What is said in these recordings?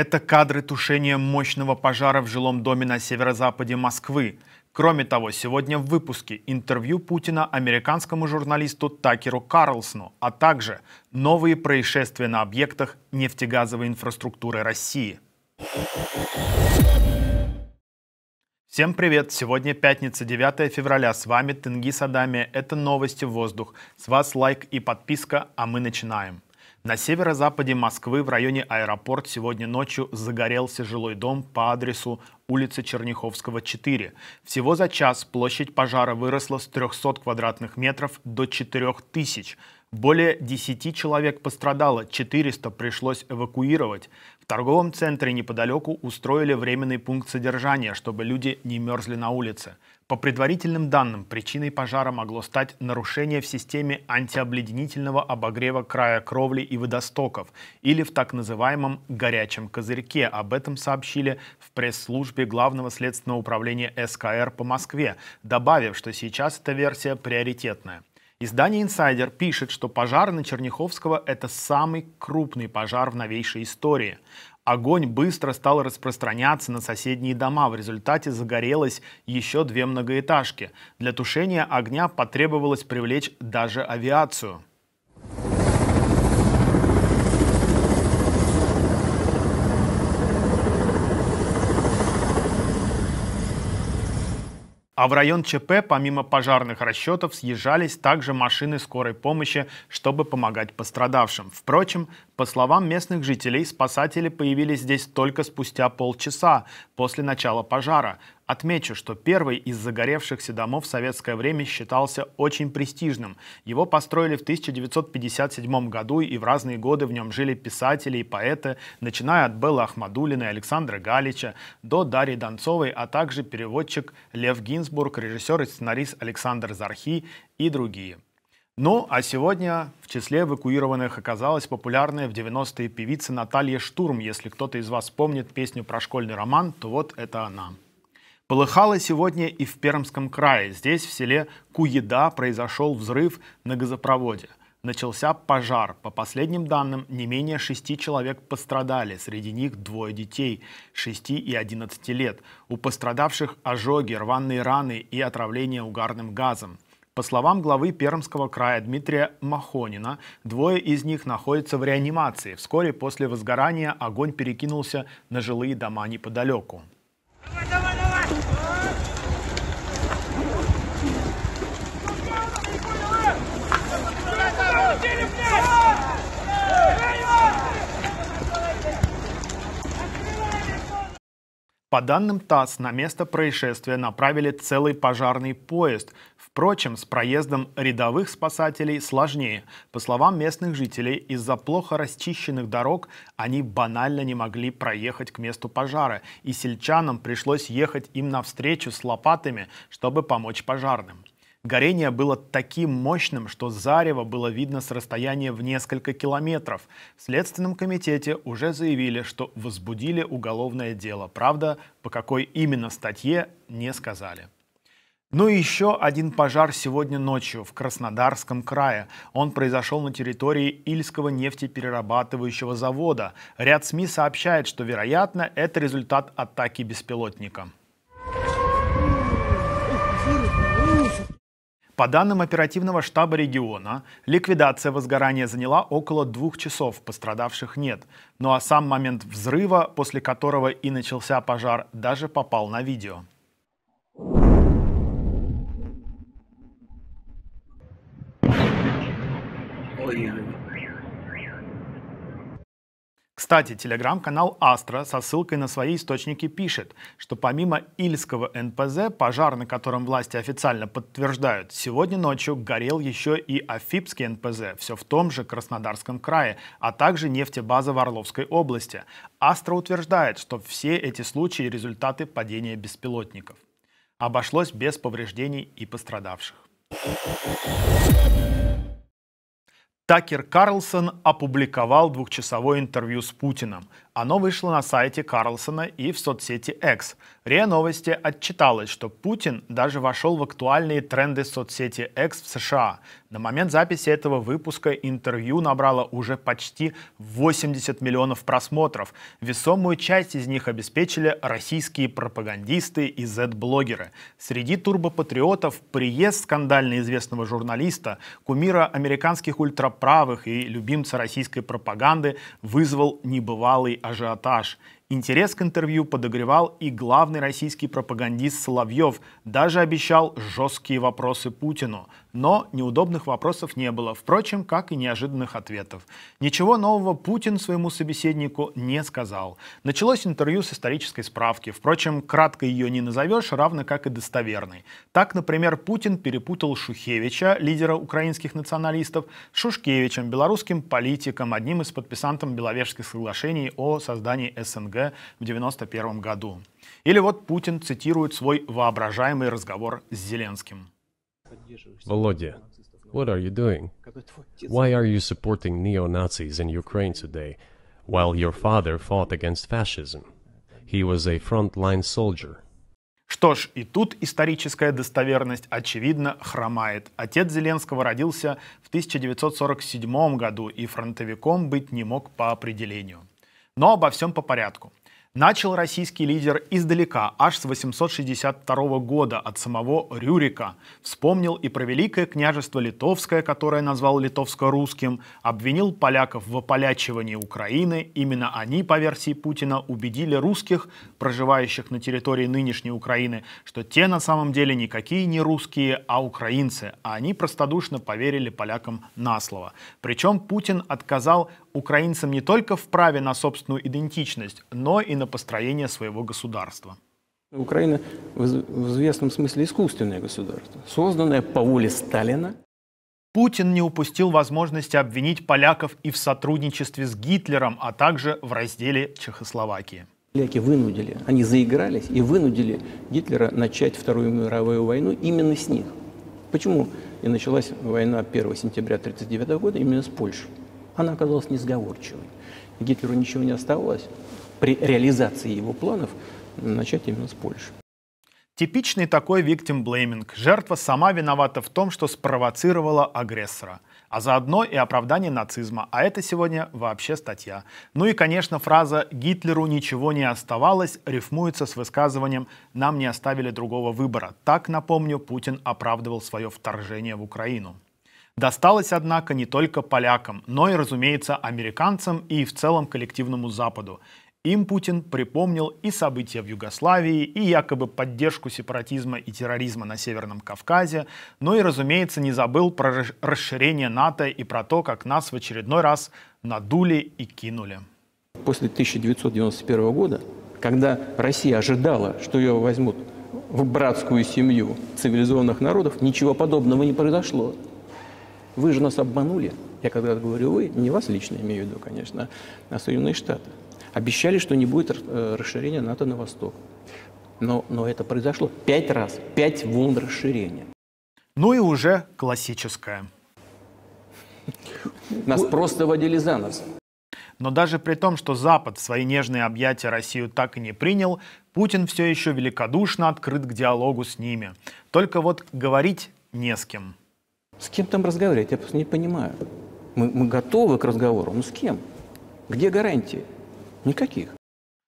Это кадры тушения мощного пожара в жилом доме на северо-западе Москвы. Кроме того, сегодня в выпуске интервью Путина американскому журналисту Такеру Карлсону, а также новые происшествия на объектах нефтегазовой инфраструктуры России. Всем привет! Сегодня пятница, 9 февраля. С вами Тенгиз Адами. Это новости в «Воздух». С вас лайк и подписка, а мы начинаем. На северо-западе Москвы в районе аэропорт сегодня ночью загорелся жилой дом по адресу улица Черняховского, 4. Всего за час площадь пожара выросла с 300 квадратных метров до 4000 тысяч. Более 10 человек пострадало, 400 пришлось эвакуировать. В торговом центре неподалеку устроили временный пункт содержания, чтобы люди не мерзли на улице. По предварительным данным, причиной пожара могло стать нарушение в системе антиобледенительного обогрева края кровли и водостоков или в так называемом «горячем козырьке». Об этом сообщили в пресс-службе Главного следственного управления СКР по Москве, добавив, что сейчас эта версия приоритетная. Издание «Инсайдер» пишет, что пожар на Черняховского – это самый крупный пожар в новейшей истории. Огонь быстро стал распространяться на соседние дома. В результате загорелось еще две многоэтажки. Для тушения огня потребовалось привлечь даже авиацию. А в район ЧП помимо пожарных расчетов съезжались также машины скорой помощи, чтобы помогать пострадавшим. Впрочем, по словам местных жителей, спасатели появились здесь только спустя полчаса после начала пожара. Отмечу, что первый из загоревшихся домов в советское время считался очень престижным. Его построили в 1957 году, и в разные годы в нем жили писатели и поэты, начиная от Беллы и Александра Галича до Дарьи Донцовой, а также переводчик Лев Гинзбург, режиссер и сценарист Александр Зархи и другие. Ну, а сегодня в числе эвакуированных оказалась популярная в 90-е певица Наталья Штурм. Если кто-то из вас помнит песню про школьный роман, то вот это она. Полыхало сегодня и в Пермском крае. Здесь, в селе Куеда, произошел взрыв на газопроводе. Начался пожар. По последним данным, не менее шести человек пострадали. Среди них двое детей, 6 и 11 лет. У пострадавших ожоги, рваные раны и отравление угарным газом. По словам главы Пермского края Дмитрия Махонина, двое из них находятся в реанимации. Вскоре после возгорания огонь перекинулся на жилые дома неподалеку. Давай, давай, давай! По данным ТАСС, на место происшествия направили целый пожарный поезд. Впрочем, с проездом рядовых спасателей сложнее. По словам местных жителей, из-за плохо расчищенных дорог они банально не могли проехать к месту пожара, и сельчанам пришлось ехать им навстречу с лопатами, чтобы помочь пожарным. Горение было таким мощным, что зарево было видно с расстояния в несколько километров. В Следственном комитете уже заявили, что возбудили уголовное дело. Правда, по какой именно статье не сказали. Ну и еще один пожар сегодня ночью в Краснодарском крае. Он произошел на территории Ильского нефтеперерабатывающего завода. Ряд СМИ сообщает, что, вероятно, это результат атаки беспилотника. По данным оперативного штаба региона, ликвидация возгорания заняла около двух часов, пострадавших нет. Ну а сам момент взрыва, после которого и начался пожар, даже попал на видео. поездим. Кстати, телеграм-канал «Астра» со ссылкой на свои источники пишет, что помимо Ильского НПЗ, пожар, на котором власти официально подтверждают, сегодня ночью горел еще и Афипский НПЗ, все в том же Краснодарском крае, а также нефтебаза в Орловской области. «Астра» утверждает, что все эти случаи – результаты падения беспилотников. Обошлось без повреждений и пострадавших. Такер Карлсон опубликовал двухчасовое интервью с Путиным. Оно вышло на сайте Карлсона и в соцсети X. РИА Новости отчиталось, что Путин даже вошел в актуальные тренды соцсети X в США. На момент записи этого выпуска интервью набрало уже почти 80 миллионов просмотров. Весомую часть из них обеспечили российские пропагандисты и Z-блогеры. Среди турбопатриотов приезд скандально известного журналиста, кумира американских ультра правых и любимца российской пропаганды вызвал небывалый ажиотаж. Интерес к интервью подогревал и главный российский пропагандист Соловьев, даже обещал жесткие вопросы Путину. Но неудобных вопросов не было, впрочем, как и неожиданных ответов. Ничего нового Путин своему собеседнику не сказал. Началось интервью с исторической справки, впрочем, кратко ее не назовешь, равно как и достоверной. Так, например, Путин перепутал Шухевича, лидера украинских националистов, с Шушкевичем, белорусским политиком, одним из подписантов Беловежских соглашений о создании СНГ. СНГ в 1991 году. Или вот Путин цитирует свой воображаемый разговор с Зеленским. Володя, what are you doing? Why are you supporting neo-Nazis in Ukraine today, while your father fought against fascism? He was a frontline soldier. Что ж, и тут историческая достоверность, очевидно, хромает. Отец Зеленского родился в 1947 году и фронтовиком быть не мог по определению. Но обо всем по порядку. Начал российский лидер издалека, аж с 862 года, от самого Рюрика. Вспомнил и про Великое княжество Литовское, которое назвал литовско-русским, обвинил поляков в ополячивании Украины. Именно они, по версии Путина, убедили русских, проживающих на территории нынешней Украины, что те на самом деле никакие не русские, а украинцы, а они простодушно поверили полякам на слово. Причем Путин отказал украинцам не только в праве на собственную идентичность, но и на построение своего государства. Украина в известном смысле искусственное государство, созданное по воле Сталина. Путин не упустил возможности обвинить поляков и в сотрудничестве с Гитлером, а также в разделе Чехословакии. Поляки вынудили, они заигрались и вынудили Гитлера начать Вторую мировую войну именно с них. Почему и началась война 1 сентября 1939 года именно с Польши? она оказалась несговорчивой. Гитлеру ничего не оставалось при реализации его планов начать именно с Польши. Типичный такой victim blaming. Жертва сама виновата в том, что спровоцировала агрессора. А заодно и оправдание нацизма. А это сегодня вообще статья. Ну и, конечно, фраза «Гитлеру ничего не оставалось» рифмуется с высказыванием «Нам не оставили другого выбора». Так, напомню, Путин оправдывал свое вторжение в Украину. Досталось, однако, не только полякам, но и, разумеется, американцам и в целом коллективному Западу. Им Путин припомнил и события в Югославии, и якобы поддержку сепаратизма и терроризма на Северном Кавказе, но и, разумеется, не забыл про расширение НАТО и про то, как нас в очередной раз надули и кинули. После 1991 года, когда Россия ожидала, что ее возьмут в братскую семью цивилизованных народов, ничего подобного не произошло. Вы же нас обманули. Я когда говорю «вы», не вас лично имею в виду, конечно, а Соединенные Штаты. Обещали, что не будет э, расширения НАТО на восток. Но, но это произошло пять раз, пять волн расширения. Ну и уже классическое. Нас просто водили за нос. Но даже при том, что Запад в свои нежные объятия Россию так и не принял, Путин все еще великодушно открыт к диалогу с ними. Только вот говорить не с кем. С кем там разговаривать? Я просто не понимаю. Мы, мы готовы к разговору, но ну, с кем? Где гарантии? Никаких.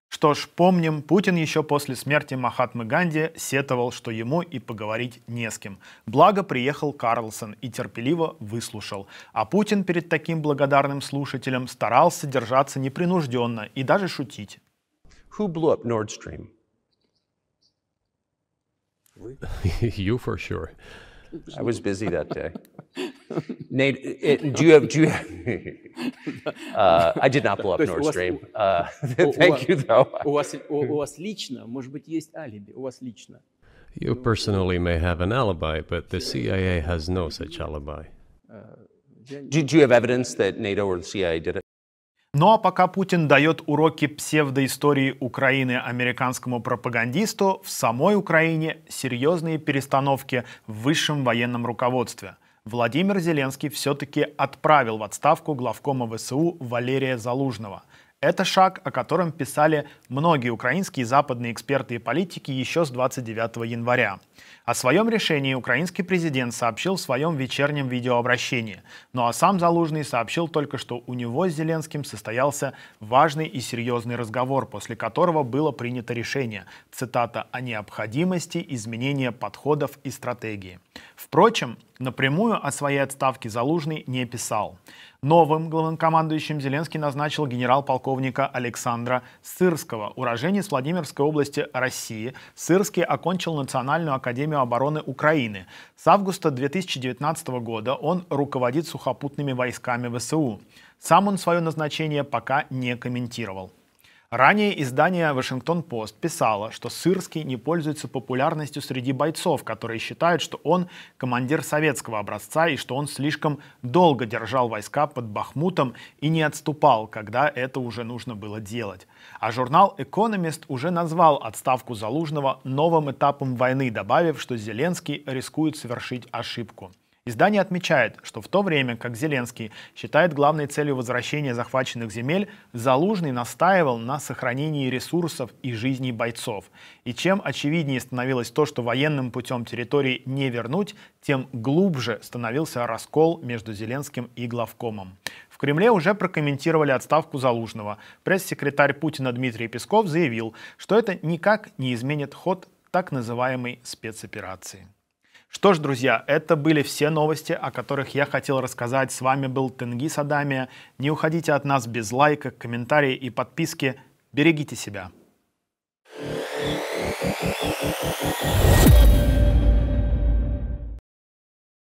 Что ж, помним, Путин еще после смерти Махатмы Ганди сетовал, что ему и поговорить не с кем. Благо приехал Карлсон и терпеливо выслушал. А Путин перед таким благодарным слушателем старался держаться непринужденно и даже шутить. Who blew up Nord Stream? you for sure. I was busy that day. Nate, it, do you have? Do you? Have, uh, I did not blow up Nord Stream. Uh, thank you, though. You personally may have an alibi, but the CIA has no such alibi. Э, do, do you have evidence that NATO or the CIA did it? Ну а пока Путин дает уроки псевдоистории Украины американскому пропагандисту, в самой Украине серьезные перестановки в высшем военном руководстве. Владимир Зеленский все-таки отправил в отставку главкома ВСУ Валерия Залужного. Это шаг, о котором писали многие украинские западные эксперты и политики еще с 29 января. О своем решении украинский президент сообщил в своем вечернем видеообращении, ну а сам Залужный сообщил только, что у него с Зеленским состоялся важный и серьезный разговор, после которого было принято решение, цитата, о необходимости изменения подходов и стратегии. Впрочем, напрямую о своей отставке Залужный не писал. Новым главнокомандующим Зеленский назначил генерал-полковника Александра Сырского, уроженец Владимирской области России. Сырский окончил Национальную академию Академию обороны Украины. С августа 2019 года он руководит сухопутными войсками ВСУ. Сам он свое назначение пока не комментировал. Ранее издание Вашингтон пост писало, что Сырский не пользуется популярностью среди бойцов, которые считают, что он командир советского образца и что он слишком долго держал войска под Бахмутом и не отступал, когда это уже нужно было делать. А журнал Экономист уже назвал отставку Залужного новым этапом войны, добавив, что Зеленский рискует совершить ошибку. Издание отмечает, что в то время, как Зеленский считает главной целью возвращения захваченных земель, Залужный настаивал на сохранении ресурсов и жизней бойцов. И чем очевиднее становилось то, что военным путем территории не вернуть, тем глубже становился раскол между Зеленским и главкомом. В Кремле уже прокомментировали отставку Залужного. Пресс-секретарь Путина Дмитрий Песков заявил, что это никак не изменит ход так называемой спецоперации. Что ж, друзья, это были все новости, о которых я хотел рассказать. С вами был Тенгиз Садами. Не уходите от нас без лайка, комментария и подписки. Берегите себя. Thank you.